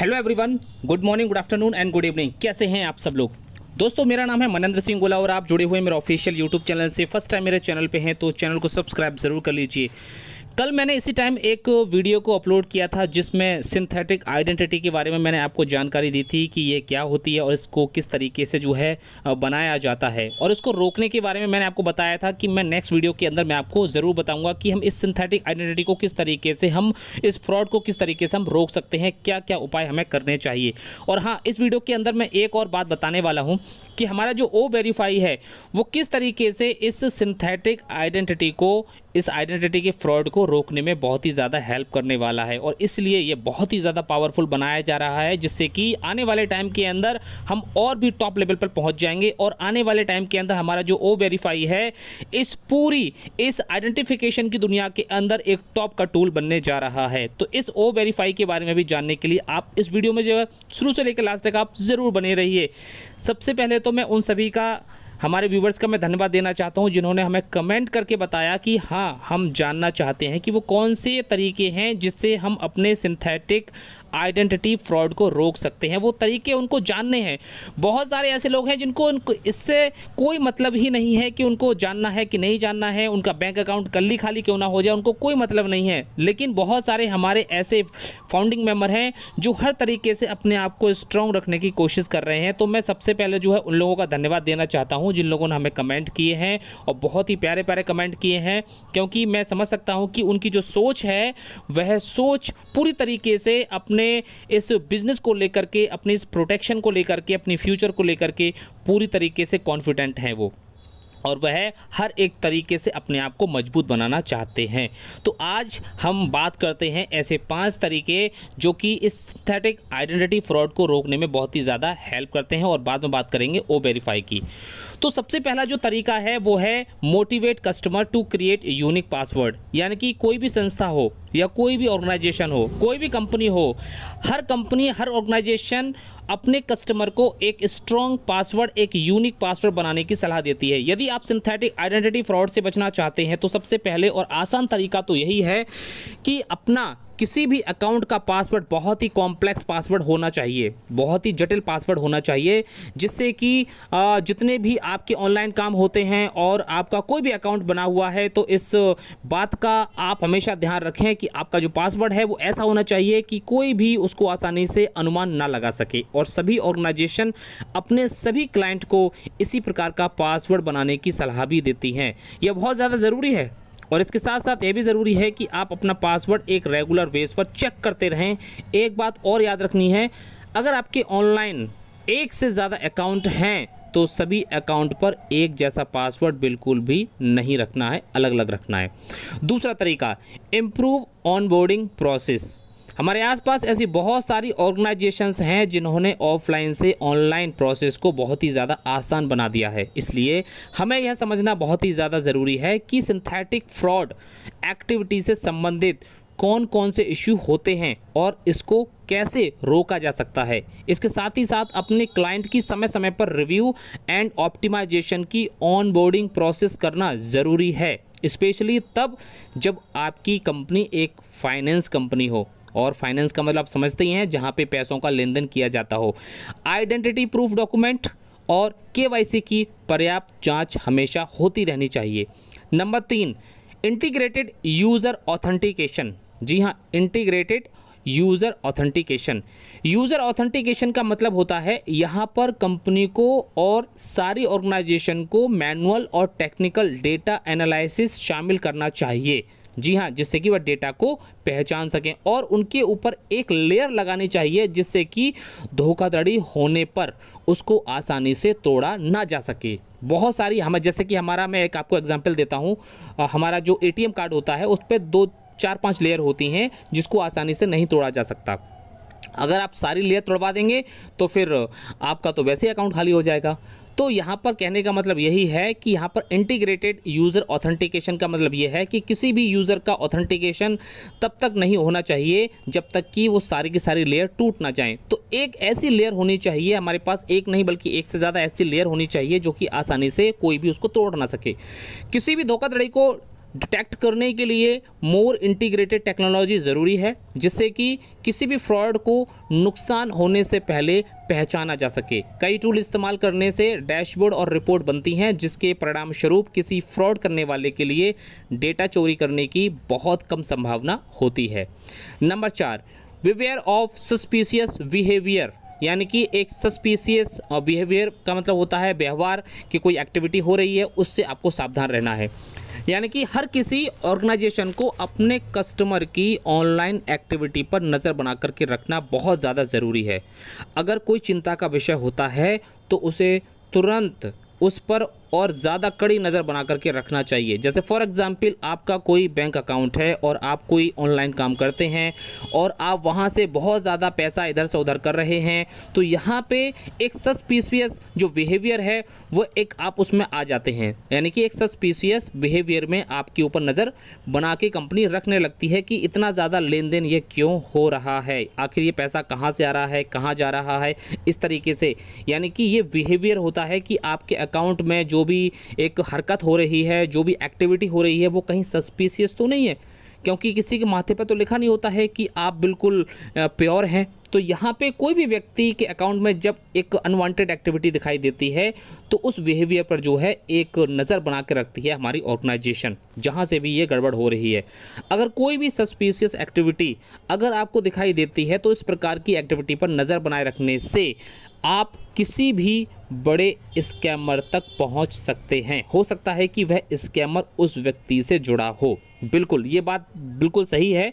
hello everyone good morning good afternoon and good evening कैसे हैं आप सब लोग दोस्तों मेरा नाम है मनेंद्र सिंह गोला और आप जुड़े हुए मेरे ऑफिशियल यूट्यूब चैनल से फर्स्ट टाइम मेरे चैनल पे हैं तो चैनल को सब्सक्राइब ज़रूर कर लीजिए कल मैंने इसी टाइम एक वीडियो को अपलोड किया था जिसमें सिंथेटिक आइडेंटिटी के बारे में मैंने आपको जानकारी दी थी कि ये क्या होती है और इसको किस तरीके से जो है बनाया जाता है और इसको रोकने के बारे में मैंने आपको बताया था कि मैं नेक्स्ट वीडियो के अंदर मैं आपको ज़रूर बताऊँगा कि हम इस सिंथेटिक आइडेंटिटी को किस तरीके से हम इस फ्रॉड को किस तरीके से हम रोक सकते हैं क्या क्या उपाय हमें करने चाहिए और हाँ इस वीडियो के अंदर मैं एक और बात बताने वाला हूँ कि हमारा जो ओ वेरीफाई है वो किस तरीके से इस सिंथेटिक आइडेंटिटी को इस आइडेंटिटी के फ्रॉड को रोकने में बहुत ही ज़्यादा हेल्प करने वाला है और इसलिए ये बहुत ही ज़्यादा पावरफुल बनाया जा रहा है जिससे कि आने वाले टाइम के अंदर हम और भी टॉप लेवल पर पहुंच जाएंगे और आने वाले टाइम के अंदर हमारा जो ओ वेरीफाई है इस पूरी इस आइडेंटिफिकेशन की दुनिया के अंदर एक टॉप का टूल बनने जा रहा है तो इस ओ वेरीफाई के बारे में भी जानने के लिए आप इस वीडियो में जो है शुरू से लेकर लास्ट तक आप ज़रूर बने रहिए सबसे पहले तो मैं उन सभी का हमारे व्यूवर्स का मैं धन्यवाद देना चाहता हूँ जिन्होंने हमें कमेंट करके बताया कि हाँ हम जानना चाहते हैं कि वो कौन से तरीके हैं जिससे हम अपने सिंथेटिक आइडेंटिटी फ्रॉड को रोक सकते हैं वो तरीके उनको जानने हैं बहुत सारे ऐसे लोग हैं जिनको उनको इससे कोई मतलब ही नहीं है कि उनको जानना है कि नहीं जानना है उनका बैंक अकाउंट कल्ली खाली क्यों ना हो जाए उनको कोई मतलब नहीं है लेकिन बहुत सारे हमारे ऐसे फाउंडिंग मेम्बर हैं जो हर तरीके से अपने आप को स्ट्रॉन्ग रखने की कोशिश कर रहे हैं तो मैं सबसे पहले जो है उन लोगों का धन्यवाद देना चाहता हूँ जिन लोगों ने हमें कमेंट किए हैं और बहुत ही प्यारे प्यारे कमेंट किए हैं क्योंकि मैं समझ सकता हूँ कि उनकी जो सोच है वह सोच पूरी तरीके से अपने अपने इस बिज़नेस को लेकर के अपने इस प्रोटेक्शन को लेकर के अपने फ्यूचर को लेकर के पूरी तरीके से कॉन्फिडेंट हैं वो और वह हर एक तरीके से अपने आप को मजबूत बनाना चाहते हैं तो आज हम बात करते हैं ऐसे पांच तरीके जो कि इस सिंथेटिक आइडेंटिटी फ्रॉड को रोकने में बहुत ही ज़्यादा हेल्प करते हैं और बाद में बात करेंगे ओ वेरीफाई की तो सबसे पहला जो तरीका है वो है motivate customer to create unique password यानी कि कोई भी संस्था हो या कोई भी ऑर्गेनाइजेशन हो कोई भी कंपनी हो हर कंपनी हर ऑर्गेनाइजेशन अपने कस्टमर को एक स्ट्रॉन्ग पासवर्ड एक यूनिक पासवर्ड बनाने की सलाह देती है यदि आप सिंथेटिक आइडेंटिटी फ्रॉड से बचना चाहते हैं तो सबसे पहले और आसान तरीका तो यही है कि अपना किसी भी अकाउंट का पासवर्ड बहुत ही कॉम्प्लेक्स पासवर्ड होना चाहिए बहुत ही जटिल पासवर्ड होना चाहिए जिससे कि जितने भी आपके ऑनलाइन काम होते हैं और आपका कोई भी अकाउंट बना हुआ है तो इस बात का आप हमेशा ध्यान रखें कि आपका जो पासवर्ड है वो ऐसा होना चाहिए कि कोई भी उसको आसानी से अनुमान ना लगा सके और सभी ऑर्गेनाइजेशन अपने सभी क्लाइंट को इसी प्रकार का पासवर्ड बनाने की सलाह भी देती हैं यह बहुत ज़्यादा ज़रूरी है और इसके साथ साथ ये भी ज़रूरी है कि आप अपना पासवर्ड एक रेगुलर बेस पर चेक करते रहें एक बात और याद रखनी है अगर आपके ऑनलाइन एक से ज़्यादा अकाउंट हैं तो सभी अकाउंट पर एक जैसा पासवर्ड बिल्कुल भी नहीं रखना है अलग अलग रखना है दूसरा तरीका इम्प्रूव ऑनबोर्डिंग प्रोसेस हमारे आसपास ऐसी बहुत सारी ऑर्गेनाइजेशंस हैं जिन्होंने ऑफलाइन से ऑनलाइन प्रोसेस को बहुत ही ज़्यादा आसान बना दिया है इसलिए हमें यह समझना बहुत ही ज़्यादा ज़रूरी है कि सिंथेटिक फ्रॉड एक्टिविटी से संबंधित कौन कौन से इश्यू होते हैं और इसको कैसे रोका जा सकता है इसके साथ ही साथ अपने क्लाइंट की समय समय पर रिव्यू एंड ऑप्टिमाइजेशन की ऑनबोर्डिंग प्रोसेस करना ज़रूरी है स्पेशली तब जब आपकी कंपनी एक फाइनेंस कंपनी हो और फाइनेंस का मतलब आप समझते ही हैं जहाँ पे पैसों का लेन देन किया जाता हो आइडेंटिटी प्रूफ डॉक्यूमेंट और के की पर्याप्त जाँच हमेशा होती रहनी चाहिए नंबर तीन इंटीग्रेटेड यूज़र ऑथेंटिकेशन जी हाँ integrated user authentication user authentication का मतलब होता है यहाँ पर कंपनी को और सारी ऑर्गेनाइजेशन को मैनुअल और टेक्निकल डेटा एनालिसिस शामिल करना चाहिए जी हाँ जिससे कि वह डेटा को पहचान सकें और उनके ऊपर एक लेयर लगानी चाहिए जिससे कि धोखाधड़ी होने पर उसको आसानी से तोड़ा ना जा सके बहुत सारी हम जैसे कि हमारा मैं एक आपको एग्जाम्पल देता हूँ हमारा जो ए कार्ड होता है उस पर दो चार पाँच लेयर होती हैं जिसको आसानी से नहीं तोड़ा जा सकता अगर आप सारी लेयर तोड़वा देंगे तो फिर आपका तो वैसे ही अकाउंट खाली हो जाएगा तो यहाँ पर कहने का मतलब यही है कि यहाँ पर इंटीग्रेटेड यूज़र ऑथेंटिकेशन का मतलब ये है कि किसी भी यूज़र का ऑथेंटिकेशन तब तक नहीं होना चाहिए जब तक कि वो सारी की सारी लेयर टूट ना जाएँ तो एक ऐसी लेयर होनी चाहिए हमारे पास एक नहीं बल्कि एक से ज़्यादा ऐसी लेयर होनी चाहिए जो कि आसानी से कोई भी उसको तोड़ ना सके किसी भी धोखाधड़ी को डिटेक्ट करने के लिए मोर इंटीग्रेटेड टेक्नोलॉजी ज़रूरी है जिससे कि किसी भी फ्रॉड को नुकसान होने से पहले पहचाना जा सके कई टूल इस्तेमाल करने से डैशबोर्ड और रिपोर्ट बनती हैं जिसके परिणाम स्वरूप किसी फ्रॉड करने वाले के लिए डेटा चोरी करने की बहुत कम संभावना होती है नंबर चार विवेयर ऑफ सस्पिशियस बिहेवियर यानी कि एक सस्पीसियस बिहेवियर का मतलब होता है व्यवहार की कोई एक्टिविटी हो रही है उससे आपको सावधान रहना है यानी कि हर किसी ऑर्गेनाइजेशन को अपने कस्टमर की ऑनलाइन एक्टिविटी पर नज़र बना करके रखना बहुत ज़्यादा ज़रूरी है अगर कोई चिंता का विषय होता है तो उसे तुरंत उस पर और ज़्यादा कड़ी नज़र बना करके रखना चाहिए जैसे फॉर एग्ज़ाम्पल आपका कोई बैंक अकाउंट है और आप कोई ऑनलाइन काम करते हैं और आप वहाँ से बहुत ज़्यादा पैसा इधर से उधर कर रहे हैं तो यहाँ पे एक सस्पीसियस जो बिहेवियर है वो एक आप उसमें आ जाते हैं यानी कि एक सस्पीसियस बिहेवियर में आपके ऊपर नज़र बना के कंपनी रखने लगती है कि इतना ज़्यादा लेन देन ये क्यों हो रहा है आखिर ये पैसा कहाँ से आ रहा है कहाँ जा रहा है इस तरीके से यानी कि ये बिहेवियर होता है कि आपके अकाउंट में जो जो भी एक हरकत हो रही है जो भी एक्टिविटी हो रही है वो कहीं सस्पिशियस तो नहीं है क्योंकि किसी के माथे पर तो लिखा नहीं होता है कि आप बिल्कुल प्योर हैं तो यहाँ पे कोई भी व्यक्ति के अकाउंट में जब एक अनवांटेड एक्टिविटी दिखाई देती है तो उस बिहेवियर पर जो है एक नज़र बना के रखती है हमारी ऑर्गेनाइजेशन जहाँ से भी ये गड़बड़ हो रही है अगर कोई भी सस्पिशियस एक्टिविटी अगर आपको दिखाई देती है तो इस प्रकार की एक्टिविटी पर नज़र बनाए रखने से आप किसी भी बड़े स्कैमर तक पहुंच सकते हैं हो सकता है कि वह स्कैमर उस व्यक्ति से जुड़ा हो बिल्कुल ये बात बिल्कुल सही है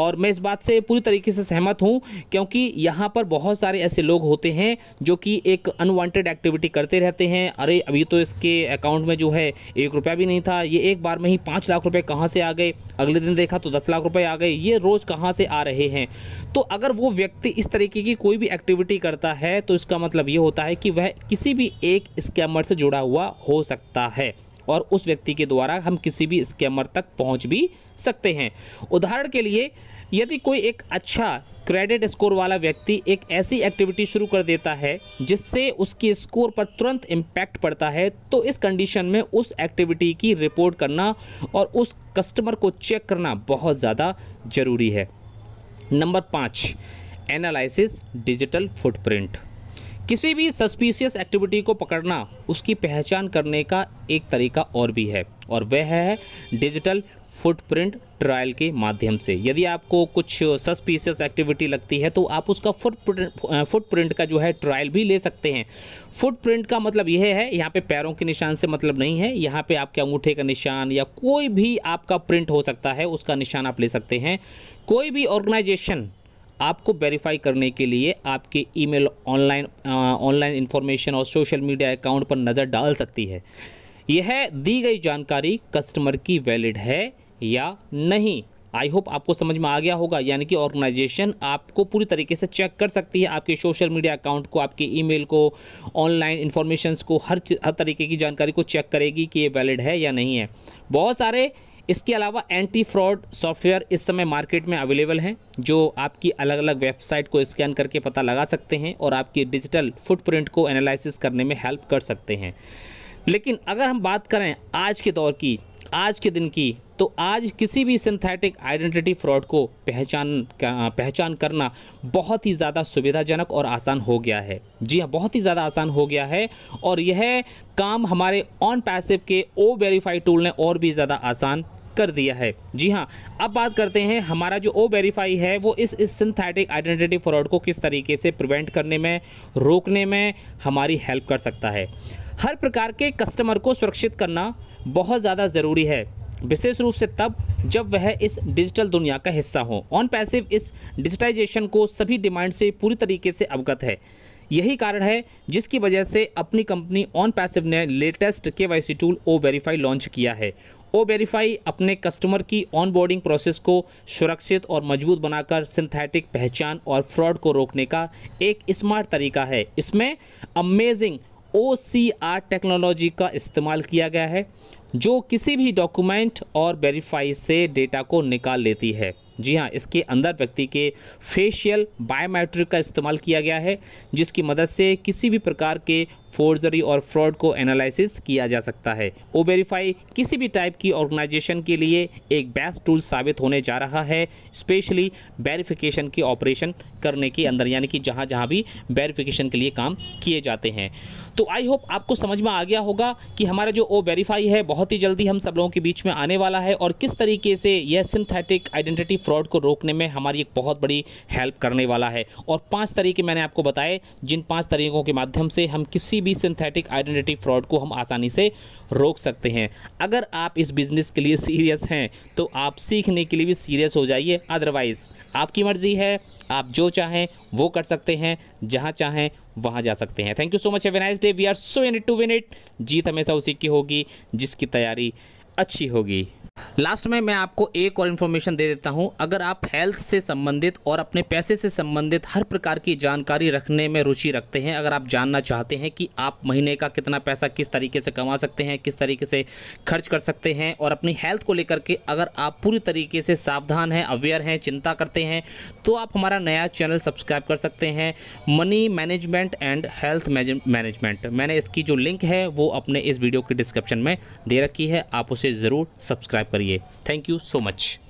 और मैं इस बात से पूरी तरीके से सहमत हूं क्योंकि क्योंकि यहाँ पर बहुत सारे ऐसे लोग होते हैं जो कि एक अनवांटेड एक्टिविटी करते रहते हैं अरे अभी तो इसके अकाउंट में जो है एक रुपया भी नहीं था ये एक बार में ही पाँच लाख रुपये कहाँ से आ गए अगले दिन देखा तो दस लाख रुपये आ गए ये रोज़ कहाँ से आ रहे हैं तो अगर वो व्यक्ति इस तरीके की कोई भी एक्टिविटी करता है तो इसका मतलब ये होता है कि वह किसी भी एक स्कैमर से जुड़ा हुआ हो सकता है और उस व्यक्ति के द्वारा हम किसी भी स्कैमर तक पहुंच भी सकते हैं उदाहरण के लिए यदि कोई एक अच्छा क्रेडिट स्कोर वाला व्यक्ति एक ऐसी एक्टिविटी शुरू कर देता है जिससे उसकी स्कोर पर तुरंत इम्पैक्ट पड़ता है तो इस कंडीशन में उस एक्टिविटी की रिपोर्ट करना और उस कस्टमर को चेक करना बहुत ज़्यादा ज़रूरी है नंबर पाँच एनालिसिस डिजिटल फुटप्रिंट किसी भी सस्पिशियस एक्टिविटी को पकड़ना उसकी पहचान करने का एक तरीका और भी है और वह है डिजिटल फुटप्रिंट ट्रायल के माध्यम से यदि आपको कुछ सस्पिशियस एक्टिविटी लगती है तो आप उसका फुटप्रिंट फुटप्रिंट का जो है ट्रायल भी ले सकते हैं फुटप्रिंट का मतलब यह है यहाँ पे पैरों के निशान से मतलब नहीं है यहाँ पे आपके अंगूठे का निशान या कोई भी आपका प्रिंट हो सकता है उसका निशान आप ले सकते हैं कोई भी ऑर्गेनाइजेशन आपको वेरीफाई करने के लिए आपके ईमेल ऑनलाइन ऑनलाइन इन्फॉर्मेशन और सोशल मीडिया अकाउंट पर नज़र डाल सकती है यह दी गई जानकारी कस्टमर की वैलिड है या नहीं आई होप आपको समझ में आ गया होगा यानी कि ऑर्गेनाइजेशन आपको पूरी तरीके से चेक कर सकती है आपके सोशल मीडिया अकाउंट को आपके ईमेल को ऑनलाइन इन्फॉर्मेशन को हर हर तरीके की जानकारी को चेक करेगी कि ये वैलिड है या नहीं है बहुत सारे इसके अलावा एंटी फ्रॉड सॉफ्टवेयर इस समय मार्केट में अवेलेबल हैं जो आपकी अलग अलग वेबसाइट को स्कैन करके पता लगा सकते हैं और आपकी डिजिटल फुटप्रिंट को एनालिसिस करने में हेल्प कर सकते हैं लेकिन अगर हम बात करें आज के दौर की आज के दिन की तो आज किसी भी सिंथेटिक आइडेंटिटी फ्रॉड को पहचान पहचान करना बहुत ही ज़्यादा सुविधाजनक और आसान हो गया है जी हाँ बहुत ही ज़्यादा आसान हो गया है और यह काम हमारे ऑन पैसिव के ओ वेरीफाई टूल ने और भी ज़्यादा आसान कर दिया है जी हाँ अब बात करते हैं हमारा जो ओ वेरीफाई है वो इस इस सिंथेटिक आइडेंटिटी फ्रॉड को किस तरीके से प्रिवेंट करने में रोकने में हमारी हेल्प कर सकता है हर प्रकार के कस्टमर को सुरक्षित करना बहुत ज़्यादा ज़रूरी है विशेष रूप से तब जब वह इस डिजिटल दुनिया का हिस्सा हो ऑन पैसिव इस डिजिटाइजेशन को सभी डिमांड से पूरी तरीके से अवगत है यही कारण है जिसकी वजह से अपनी कंपनी ऑन पैसिव ने लेटेस्ट के टूल ओ वेरीफाई लॉन्च किया है ओ वेरीफाई अपने कस्टमर की ऑनबोर्डिंग प्रोसेस को सुरक्षित और मजबूत बनाकर सिंथेटिक पहचान और फ्रॉड को रोकने का एक स्मार्ट तरीका है इसमें अमेजिंग ओ टेक्नोलॉजी का इस्तेमाल किया गया है जो किसी भी डॉक्यूमेंट और वेरीफाई से डेटा को निकाल लेती है जी हाँ इसके अंदर व्यक्ति के फेशियल बायोमेट्रिक का इस्तेमाल किया गया है जिसकी मदद से किसी भी प्रकार के फोर्जरी और फ्रॉड को एनालिसिस किया जा सकता है ओ वेरीफाई किसी भी टाइप की ऑर्गेनाइजेशन के लिए एक बेस्ट टूल साबित होने जा रहा है स्पेशली वेरिफिकेशन की ऑपरेशन करने के अंदर यानी कि जहाँ जहाँ भी वेरिफिकेशन के लिए काम किए जाते हैं तो आई होप आपको समझ में आ गया होगा कि हमारा जो ओ वेरीफाई है बहुत ही जल्दी हम सब लोगों के बीच में आने वाला है और किस तरीके से यह सिंथेटिक आइडेंटिटी फ्रॉड को रोकने में हमारी एक बहुत बड़ी हेल्प करने वाला है और पाँच तरीके मैंने आपको बताए जिन पाँच तरीकों के माध्यम से हम किसी किसी भी सिंथेटिक आइडेंटिटी फ्रॉड को हम आसानी से रोक सकते हैं अगर आप इस बिज़नेस के लिए सीरियस हैं तो आप सीखने के लिए भी सीरियस हो जाइए अदरवाइज़ आपकी मर्ज़ी है आप जो चाहें वो कर सकते हैं जहाँ चाहें वहाँ जा सकते हैं thank you so much have nice day we are so in to win it जीत हमेशा उसी की होगी जिसकी तैयारी अच्छी होगी लास्ट में मैं आपको एक और इन्फॉर्मेशन दे देता हूं अगर आप हेल्थ से संबंधित और अपने पैसे से संबंधित हर प्रकार की जानकारी रखने में रुचि रखते हैं अगर आप जानना चाहते हैं कि आप महीने का कितना पैसा किस तरीके से कमा सकते हैं किस तरीके से खर्च कर सकते हैं और अपनी हेल्थ को लेकर के अगर आप पूरी तरीके से सावधान हैं अवेयर हैं चिंता करते हैं तो आप हमारा नया चैनल सब्सक्राइब कर सकते हैं money management and health management मैंने इसकी जो लिंक है वो अपने इस वीडियो के डिस्क्रिप्शन में दे रखी है आप उसे ज़रूर सब्सक्राइब सब्सक्राइब करिए थैंक यू सो मच